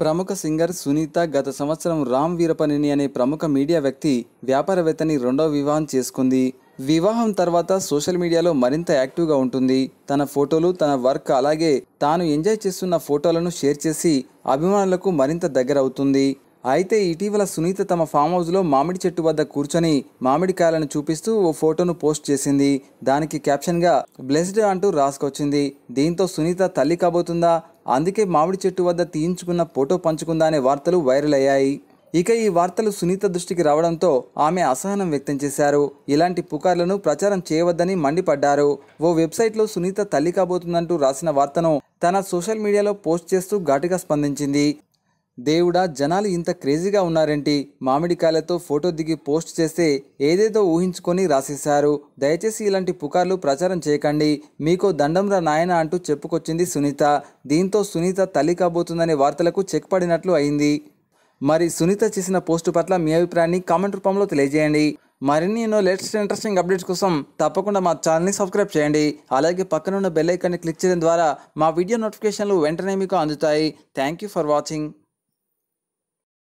ప్రముఖ సింగర్ సునీత గత సంవత్సరం రామ్ వీరపనిని అనే ప్రముఖ మీడియా వ్యక్తి వ్యాపారవేత్తని రెండో వివాహం చేసుకుంది వివాహం తర్వాత సోషల్ మీడియాలో మరింత యాక్టివ్గా ఉంటుంది తన ఫోటోలు తన వర్క్ అలాగే తాను ఎంజాయ్ చేస్తున్న ఫోటోలను షేర్ చేసి అభిమానులకు మరింత దగ్గర అవుతుంది అయితే ఇటీవల సునీత తమ ఫామ్ హౌస్లో మామిడి చెట్టు వద్ద కూర్చొని మామిడికాయలను చూపిస్తూ ఓ ఫోటోను పోస్ట్ చేసింది దానికి క్యాప్షన్గా బ్లెస్డ్ అంటూ రాసుకొచ్చింది దీంతో సునీత తల్లి కాబోతుందా అందుకే మామిడి చెట్టు వద్ద తీయించుకున్న ఫోటో పంచుకుందా అనే వార్తలు వైరల్ అయ్యాయి ఇక ఈ వార్తలు సునీత దృష్టికి రావడంతో ఆమె అసహనం వ్యక్తం చేశారు ఇలాంటి పుకార్లను ప్రచారం చేయవద్దని మండిపడ్డారు ఓ వెబ్సైట్లో సునీత తల్లి కాబోతుందంటూ రాసిన వార్తను తన సోషల్ మీడియాలో పోస్ట్ చేస్తూ ఘాటుగా స్పందించింది దేవుడా జనాలు ఇంత క్రేజీగా ఉన్నారేంటి మామిడికాయలతో ఫోటో దిగి పోస్ట్ చేస్తే ఏదేదో ఊహించుకొని రాసేశారు దయచేసి ఇలాంటి పుకార్లు ప్రచారం చేయకండి మీకో దండంరా నాయన అంటూ చెప్పుకొచ్చింది సునీత దీంతో సునీత తల్లి కాబోతుందనే వార్తలకు చెక్ పడినట్లు అయింది మరి సునీత చేసిన పోస్టు పట్ల మీ అభిప్రాయాన్ని కామెంట్ రూపంలో తెలియజేయండి మరిన్ని ఎన్నో లేటెస్ట్ ఇంట్రెస్టింగ్ అప్డేట్స్ కోసం తప్పకుండా మా ఛానల్ని సబ్స్క్రైబ్ చేయండి అలాగే పక్కనున్న బెల్ ఐకాన్ని క్లిక్ చేయడం ద్వారా మా వీడియో నోటిఫికేషన్లు వెంటనే మీకు అందుతాయి థ్యాంక్ యూ ఫర్ వాచింగ్